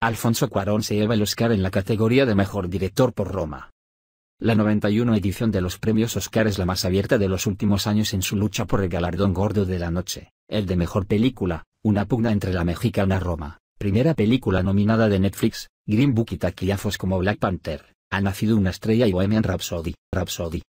Alfonso Cuarón se lleva el Oscar en la categoría de Mejor Director por Roma. La 91 edición de los premios Oscar es la más abierta de los últimos años en su lucha por el galardón gordo de la noche, el de mejor película, una pugna entre la mexicana Roma, primera película nominada de Netflix, Green Book y taquillafos como Black Panther, Ha nacido una estrella y Bohemian Rhapsody, Rhapsody,